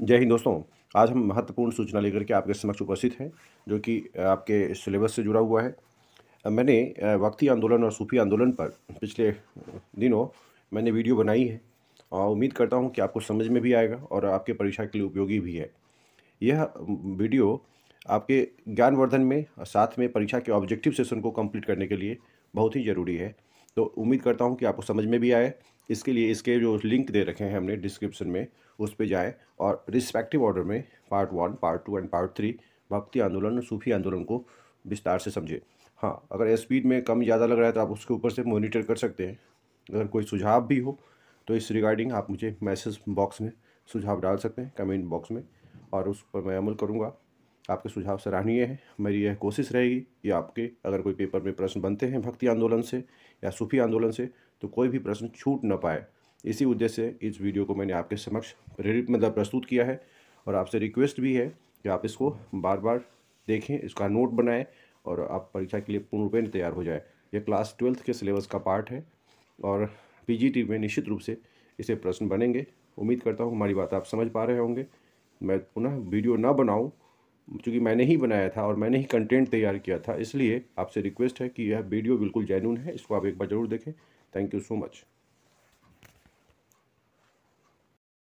जय हिंद दोस्तों आज हम महत्वपूर्ण सूचना लेकर के आपके समक्ष उपस्थित हैं जो कि आपके सिलेबस से जुड़ा हुआ है मैंने वक्ती आंदोलन और सूफी आंदोलन पर पिछले दिनों मैंने वीडियो बनाई है और उम्मीद करता हूँ कि आपको समझ में भी आएगा और आपके परीक्षा के लिए उपयोगी भी है यह वीडियो आपके ज्ञानवर्धन में साथ में परीक्षा के ऑब्जेक्टिव सेशन को कम्प्लीट करने के लिए बहुत ही ज़रूरी है तो उम्मीद करता हूँ कि आपको समझ में भी आए इसके लिए इसके जो लिंक दे रखे हैं हमने डिस्क्रिप्शन में उस पर जाएँ और रिस्पेक्टिव ऑर्डर में part one part two and part three भक्ति आंदोलन सूफी आंदोलन को विस्तार से समझें हाँ अगर स्पीड में कम ज़्यादा लग रहा है तो आप उसके ऊपर से मॉनिटर कर सकते हैं अगर कोई सुझाव भी हो तो इस रिगार्डिंग आप मुझे मैसेज बॉक्स में सुझाव डाल सकते हैं कमेंट बॉक्स में और उस पर मैं अमल करूँगा आपके सुझाव सराहनीय है मेरी यह कोशिश रहेगी कि आपके अगर कोई पेपर में प्रश्न बनते हैं भक्ति आंदोलन से या सूफी आंदोलन से तो कोई भी प्रश्न छूट ना पाए इसी उद्देश्य से इस वीडियो को मैंने आपके समक्ष प्रेरित मतलब प्रस्तुत किया है और आपसे रिक्वेस्ट भी है कि आप इसको बार बार देखें इसका नोट बनाएं और आप परीक्षा के लिए पूर्ण रूपेण तैयार हो जाए यह क्लास ट्वेल्थ के सिलेबस का पार्ट है और पी में निश्चित रूप से इसे प्रश्न बनेंगे उम्मीद करता हूँ हमारी बात आप समझ पा रहे होंगे मैं पुनः वीडियो ना बनाऊँ चूँकि मैंने ही बनाया था और मैंने ही कंटेंट तैयार किया था इसलिए आपसे रिक्वेस्ट है कि यह वीडियो बिल्कुल जैनून है इसको आप एक बार ज़रूर देखें थैंक यू सो मच